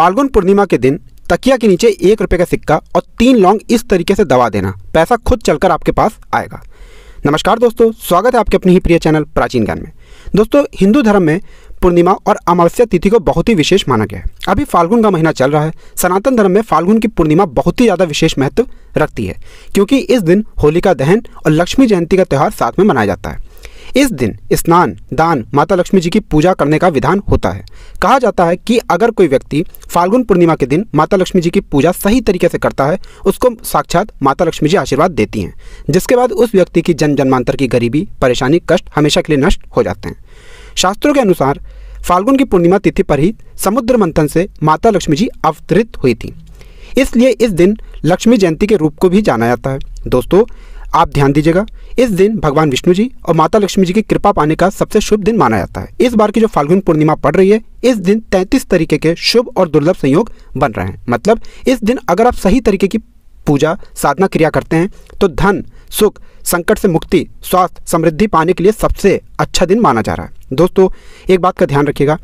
फाल्गुन पूर्णिमा के दिन तकिया के नीचे एक रुपये का सिक्का और तीन लौंग इस तरीके से दबा देना पैसा खुद चलकर आपके पास आएगा नमस्कार दोस्तों स्वागत है आपके अपने ही प्रिय चैनल प्राचीन ज्ञान में दोस्तों हिंदू धर्म में पूर्णिमा और अमावस्या तिथि को बहुत ही विशेष माना गया है अभी फाल्गुन का महीना चल रहा है सनातन धर्म में फाल्गुन की पूर्णिमा बहुत ही ज़्यादा विशेष महत्व रखती है क्योंकि इस दिन होलिका दहन और लक्ष्मी जयंती का त्यौहार साथ में मनाया जाता है इस दिन स्नान दान माता लक्ष्मी जी की पूजा करने का विधान होता है कहा जाता है कि अगर कोई व्यक्ति फाल्गुन पूर्णिमा के दिन माता लक्ष्मी जी की पूजा सही तरीके से करता है उसको साक्षात माता लक्ष्मी जी आशीर्वाद देती हैं जिसके बाद उस व्यक्ति की जन जन्मांतर की गरीबी परेशानी कष्ट हमेशा के लिए नष्ट हो जाते हैं शास्त्रों के अनुसार फाल्गुन की पूर्णिमा तिथि पर ही समुद्र मंथन से माता लक्ष्मी जी अवतरित हुई थी इसलिए इस दिन लक्ष्मी जयंती के रूप को भी जाना जाता है दोस्तों आप ध्यान दीजिएगा इस दिन भगवान विष्णु जी और माता लक्ष्मी जी की कृपा पाने का सबसे शुभ दिन माना जाता है इस बार की जो फाल्गुन पूर्णिमा पड़ रही है इस दिन 33 तरीके के शुभ और दुर्लभ संयोग बन रहे हैं मतलब इस दिन अगर आप सही तरीके की पूजा साधना क्रिया करते हैं तो धन सुख संकट से मुक्ति स्वास्थ्य समृद्धि पाने के लिए सबसे अच्छा दिन माना जा रहा है दोस्तों एक बात का ध्यान रखिएगा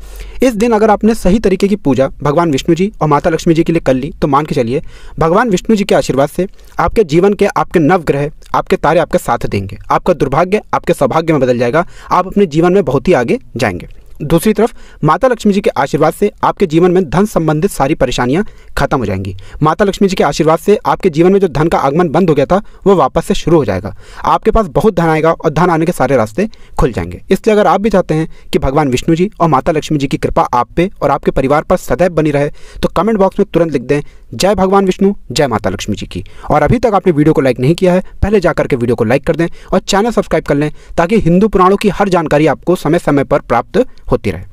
इस दिन अगर आपने सही तरीके की पूजा भगवान विष्णु जी और माता लक्ष्मी जी के लिए कर ली तो मान के चलिए भगवान विष्णु जी के आशीर्वाद से आपके जीवन के आपके नवग्रह आपके तारे आपके साथ देंगे आपका दुर्भाग्य आपके सौभाग्य में बदल जाएगा आप अपने जीवन में बहुत ही आगे जाएंगे दूसरी तरफ माता लक्ष्मी जी के आशीर्वाद से आपके जीवन में धन संबंधित सारी परेशानियां खत्म हो जाएंगी माता लक्ष्मी जी के आशीर्वाद से आपके जीवन में जो धन का आगमन बंद हो गया था वो वापस से शुरू हो जाएगा आपके पास बहुत धन आएगा और धन आने के सारे रास्ते खुल जाएंगे इसलिए अगर आप भी चाहते हैं कि भगवान विष्णु जी और माता लक्ष्मी जी की कृपा आप पे और आपके परिवार पर सदैव बनी रहे तो कमेंट बॉक्स में तुरंत लिख दें जय भगवान विष्णु जय माता लक्ष्मी जी की और अभी तक आपने वीडियो को लाइक नहीं किया है पहले जाकर के वीडियो को लाइक कर दें और चैनल सब्सक्राइब कर लें ताकि हिंदू पुराणों की हर जानकारी आपको समय समय पर प्राप्त होती रहे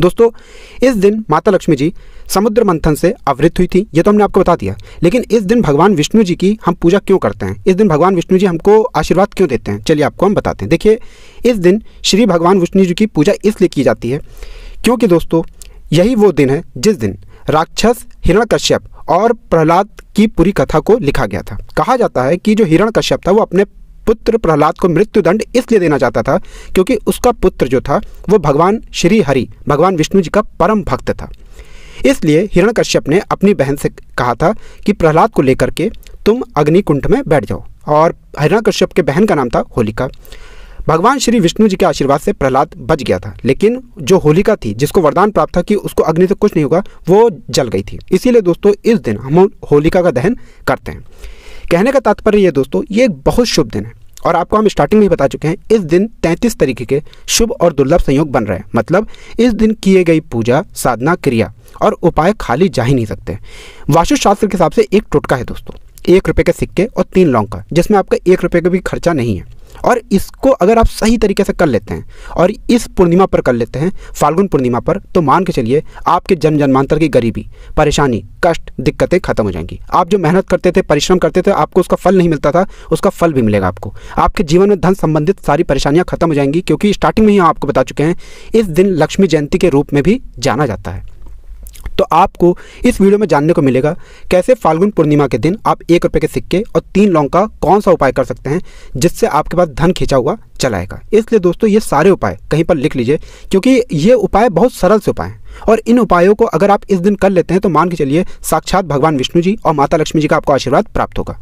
दोस्तों इस दिन माता लक्ष्मी जी समुद्र मंथन से आवृत हुई थी ये तो हमने आपको बता दिया लेकिन इस दिन भगवान विष्णु जी की हम पूजा क्यों करते हैं इस दिन भगवान विष्णु जी हमको आशीर्वाद क्यों देते हैं चलिए आपको हम बताते हैं देखिए इस दिन श्री भगवान विष्णु जी की पूजा इसलिए की जाती है क्योंकि दोस्तों यही वो दिन है जिस दिन राक्षस कश्यप और प्रहलाद की पूरी कथा को लिखा गया था कहा जाता है कि जो कश्यप था वो अपने पुत्र प्रहलाद को मृत्युदंड इसलिए देना चाहता था क्योंकि उसका पुत्र जो था वो भगवान श्री हरि भगवान विष्णु जी का परम भक्त था इसलिए कश्यप ने अपनी बहन से कहा था कि प्रहलाद को लेकर के तुम अग्निकुंड में बैठ जाओ और कश्यप के बहन का नाम था होलिका भगवान श्री विष्णु जी के आशीर्वाद से प्रहलाद बच गया था लेकिन जो होलिका थी जिसको वरदान प्राप्त था कि उसको अग्नि से कुछ नहीं होगा वो जल गई थी इसीलिए दोस्तों इस दिन हम होलिका का दहन करते हैं कहने का तात्पर्य ये दोस्तों ये एक बहुत शुभ दिन है और आपको हम स्टार्टिंग में बता चुके हैं इस दिन 33 तरीके के शुभ और दुर्लभ संयोग बन रहे हैं मतलब इस दिन किए गई पूजा साधना क्रिया और उपाय खाली जा ही नहीं सकते वास्तुशास्त्र के हिसाब से एक टोटका है दोस्तों एक रुपये के सिक्के और तीन लौंग का जिसमें आपका एक रुपये का भी खर्चा नहीं है और इसको अगर आप सही तरीके से कर लेते हैं और इस पूर्णिमा पर कर लेते हैं फाल्गुन पूर्णिमा पर तो मान के चलिए आपके जन्म जन्मांतर की गरीबी परेशानी कष्ट दिक्कतें खत्म हो जाएंगी आप जो मेहनत करते थे परिश्रम करते थे आपको उसका फल नहीं मिलता था उसका फल भी मिलेगा आपको आपके जीवन में धन संबंधित सारी परेशानियाँ खत्म हो जाएंगी क्योंकि स्टार्टिंग में ही आपको बता चुके हैं इस दिन लक्ष्मी जयंती के रूप में भी जाना जाता है तो आपको इस वीडियो में जानने को मिलेगा कैसे फाल्गुन पूर्णिमा के दिन आप एक रुपये के सिक्के और तीन लौंग का कौन सा उपाय कर सकते हैं जिससे आपके पास धन खींचा हुआ चलाएगा इसलिए दोस्तों ये सारे उपाय कहीं पर लिख लीजिए क्योंकि ये उपाय बहुत सरल से उपाय हैं और इन उपायों को अगर आप इस दिन कर लेते हैं तो मान के चलिए साक्षात भगवान विष्णु जी और माता लक्ष्मी जी का आपको आशीर्वाद प्राप्त होगा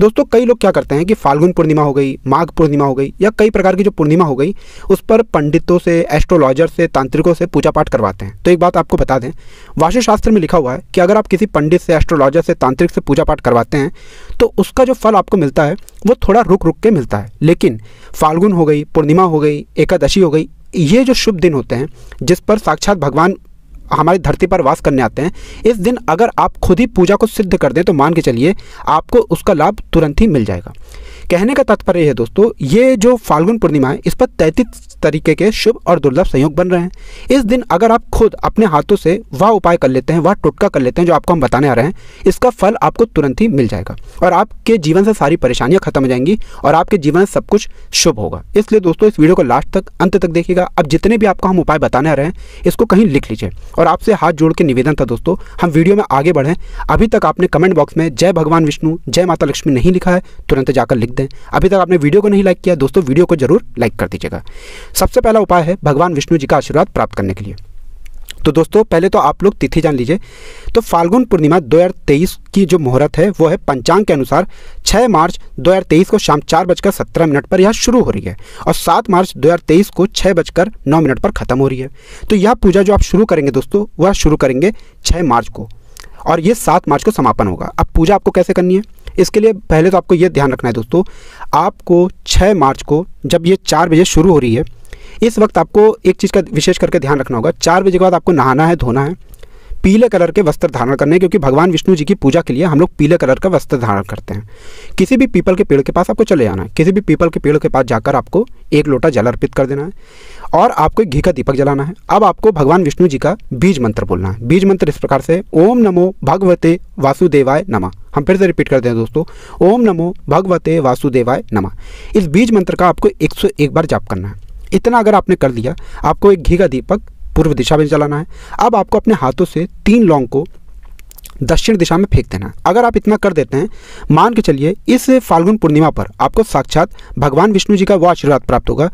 दोस्तों कई लोग क्या करते हैं कि फाल्गुन पूर्णिमा हो गई माघ पूर्णिमा हो गई या कई प्रकार की जो पूर्णिमा हो गई उस पर पंडितों से एस्ट्रोलॉजर से तांत्रिकों से पूजा पाठ करवाते हैं तो एक बात आपको बता दें वास्तुशास्त्र में लिखा हुआ है कि अगर आप किसी पंडित से एस्ट्रोलॉजर से तांत्रिक से पूजा पाठ करवाते हैं तो उसका जो फल आपको मिलता है वो थोड़ा रुक रुक के मिलता है लेकिन फाल्गुन हो गई पूर्णिमा हो गई एकादशी हो गई ये जो शुभ दिन होते हैं जिस पर साक्षात भगवान हमारी धरती पर वास करने आते हैं इस दिन अगर आप खुद ही पूजा को सिद्ध कर दें तो मान के चलिए आपको उसका लाभ तुरंत ही मिल जाएगा कहने का तात्पर्य है दोस्तों ये जो फाल्गुन पूर्णिमा है इस पर तैतीस तरीके के शुभ और दुर्लभ संयोग बन रहे हैं इस दिन अगर आप खुद अपने हाथों से वह उपाय कर लेते हैं वह टोटका कर लेते हैं जो आपको हम बताने आ रहे हैं इसका फल आपको तुरंत ही मिल जाएगा और आपके जीवन से सारी परेशानियाँ खत्म हो जाएंगी और आपके जीवन सब कुछ शुभ होगा इसलिए दोस्तों इस वीडियो को लास्ट तक अंत तक देखिएगा अब जितने भी आपको हम उपाय बताने आ रहे हैं इसको कहीं लिख लीजिए और आपसे हाथ जोड़ के निवेदन था दोस्तों हम वीडियो में आगे बढ़ें अभी तक आपने कमेंट बॉक्स में जय भगवान विष्णु जय माता लक्ष्मी नहीं लिखा है तुरंत जाकर लिख दें हैं अभी तक आपने वीडियो को नहीं लाइक किया दोस्तों वीडियो को जरूर लाइक कर दीजिएगा सबसे पहला उपाय है भगवान विष्णु जी का आशीर्वाद प्राप्त करने के लिए तो दोस्तों पहले तो आप लोग तिथि जान लीजिए तो फाल्गुन पूर्णिमा 2023 की जो मुहूर्त है वो है पंचांग के अनुसार 6 मार्च 2023 को शाम चार बजकर सत्रह मिनट पर यह शुरू हो रही है और 7 मार्च 2023 को छः बजकर नौ मिनट पर ख़त्म हो रही है तो यह पूजा जो आप शुरू करेंगे दोस्तों वह शुरू करेंगे छः मार्च को और ये सात मार्च को समापन होगा अब पूजा आपको कैसे करनी है इसके लिए पहले तो आपको ये ध्यान रखना है दोस्तों आपको 6 मार्च को जब ये चार बजे शुरू हो रही है इस वक्त आपको एक चीज़ का विशेष करके ध्यान रखना होगा चार बजे के बाद आपको नहाना है धोना है पीले कलर के वस्त्र धारण करने क्योंकि भगवान विष्णु जी की पूजा के लिए हम लोग पीले कलर का वस्त्र धारण करते हैं किसी भी पीपल के पेड़ के पास आपको चले जाना है किसी भी पीपल के पेड़ के पास जाकर आपको एक लोटा जल अर्पित कर देना है और आपको एक घी का दीपक जलाना है अब आपको भगवान विष्णु जी का बीज मंत्र बोलना है बीज मंत्र इस प्रकार से ओम नमो भगवते वासुदेवाय नमा हम फिर से रिपीट करते हैं दोस्तों ओम नमो भगवते वासुदेवाय नमः इस बीज मंत्र का आपको एक सौ एक बार जाप करना है इतना अगर आपने कर दिया आपको एक घी का दीपक पूर्व दिशा में जलाना है अब आपको अपने हाथों से तीन लौंग को दक्षिण दिशा में फेंक देना अगर आप इतना कर देते हैं मान के चलिए इस फाल्गुन पूर्णिमा पर आपको साक्षात भगवान विष्णु जी का वो आशीर्वाद प्राप्त होगा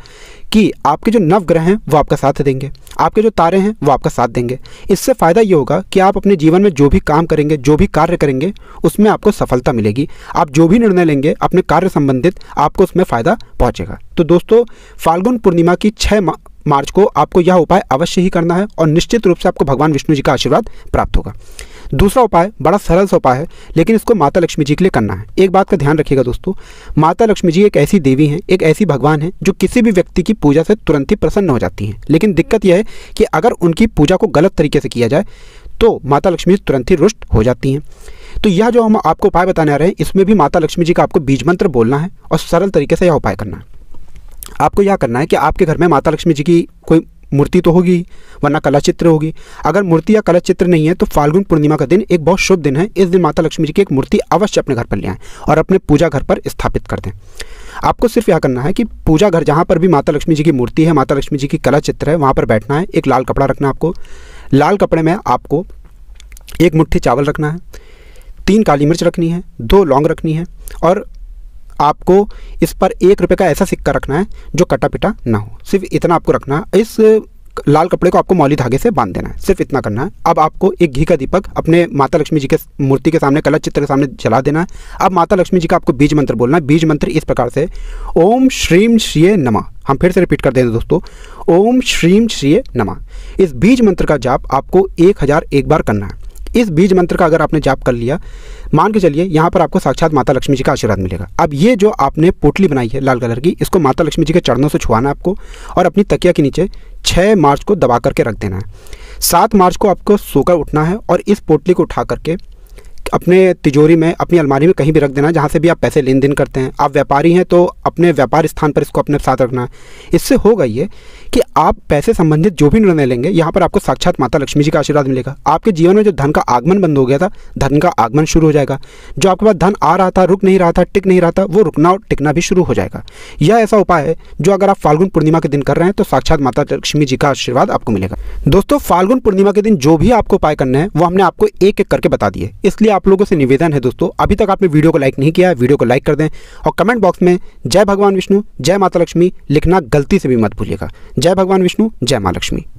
कि आपके जो नवग्रह हैं वो आपका साथ देंगे आपके जो तारे हैं वो आपका साथ देंगे इससे फ़ायदा ये होगा कि आप अपने जीवन में जो भी काम करेंगे जो भी कार्य करेंगे उसमें आपको सफलता मिलेगी आप जो भी निर्णय लेंगे अपने कार्य संबंधित आपको उसमें फ़ायदा पहुँचेगा तो दोस्तों फाल्गुन पूर्णिमा की छः मार्च को आपको यह उपाय अवश्य ही करना है और निश्चित रूप से आपको भगवान विष्णु जी का आशीर्वाद प्राप्त होगा दूसरा उपाय बड़ा सरल सा उपाय है लेकिन इसको माता लक्ष्मी जी के लिए करना है एक बात का ध्यान रखिएगा दोस्तों माता लक्ष्मी जी एक ऐसी देवी हैं एक ऐसी भगवान है जो किसी भी व्यक्ति की पूजा से तुरंत ही प्रसन्न हो जाती हैं लेकिन दिक्कत यह है कि अगर उनकी पूजा को गलत तरीके से किया जाए तो माता लक्ष्मी तुरंत ही रुष्ट हो जाती हैं तो यह जो हम आपको उपाय बताने आ रहे हैं इसमें भी माता लक्ष्मी जी का आपको बीज मंत्र बोलना है और सरल तरीके से यह उपाय करना है आपको यह करना है कि आपके घर में माता लक्ष्मी जी की कोई मूर्ति तो होगी वरना कला चित्र होगी अगर मूर्ति या कला चित्र नहीं है तो फाल्गुन पूर्णिमा का दिन एक बहुत शुभ दिन है इस दिन माता लक्ष्मी जी की एक मूर्ति अवश्य अपने घर पर ले आएँ और अपने पूजा घर पर स्थापित कर दें आपको सिर्फ यह करना है कि पूजा घर जहाँ पर भी माता लक्ष्मी जी की मूर्ति है माता लक्ष्मी जी की कला चित्र है वहाँ पर बैठना है एक लाल कपड़ा रखना आपको लाल कपड़े में आपको एक मुट्ठी चावल रखना है तीन काली मिर्च रखनी है दो लौंग रखनी है और आपको इस पर एक रुपये का ऐसा सिक्का रखना है जो कटा पिटा ना हो सिर्फ इतना आपको रखना है इस लाल कपड़े को आपको मौली धागे से बांध देना है सिर्फ इतना करना है अब आपको एक घी का दीपक अपने माता लक्ष्मी जी के मूर्ति के सामने कला चित्र के सामने जला देना है अब माता लक्ष्मी जी का आपको बीज मंत्र बोलना है बीज मंत्र इस प्रकार से ओम श्रीम श्रिय नमा हम फिर से रिपीट कर देंगे दोस्तों ओम श्रीम श्रिय नमा इस बीज मंत्र का जाप आपको एक हज़ार एक बार करना है इस बीज मंत्र का अगर आपने जाप कर लिया मान के चलिए यहाँ पर आपको साक्षात माता लक्ष्मी जी का आशीर्वाद मिलेगा अब ये जो आपने पोटली बनाई है लाल कलर की इसको माता लक्ष्मी जी के चरणों से छुआना आपको और अपनी तकिया के नीचे छः मार्च को दबा करके रख देना है सात मार्च को आपको सोकर उठना है और इस पोटली को उठा करके अपने तिजोरी में अपनी अलमारी में कहीं भी रख देना जहाँ से भी आप पैसे लेन देन करते हैं आप व्यापारी हैं तो अपने व्यापार स्थान पर इसको अपने साथ रखना है इससे होगा ये कि आप पैसे संबंधित जो भी निर्णय लेंगे यहाँ पर आपको साक्षात माता लक्ष्मी जी का आशीर्वाद मिलेगा आपके जीवन में जो धन का आगमन बंद हो गया था धन का आगमन शुरू हो जाएगा जो आपके पास धन आ रहा था रुक नहीं रहा था टिक नहीं रहा था वो रुकना और टिकना भी शुरू हो जाएगा यह ऐसा उपाय है जो अगर आप फाल्गुन पूर्णिमा के दिन कर रहे हैं तो साक्षात माता लक्ष्मी जी का आशीर्वाद आपको मिलेगा दोस्तों फाल्गुन पूर्णिमा के दिन जो भी आपको उपाय करना है वो हमने आपको एक एक करके बता दिए इसलिए आप लोगों से निवेदन है दोस्तों अभी तक आपने वीडियो को लाइक नहीं किया है वीडियो को लाइक कर दें और कमेंट बॉक्स में जय भगवान विष्णु जय माता लक्ष्मी लिखना गलती से भी मत भूलिएगा जय भगवान विष्णु जय माँ लक्ष्मी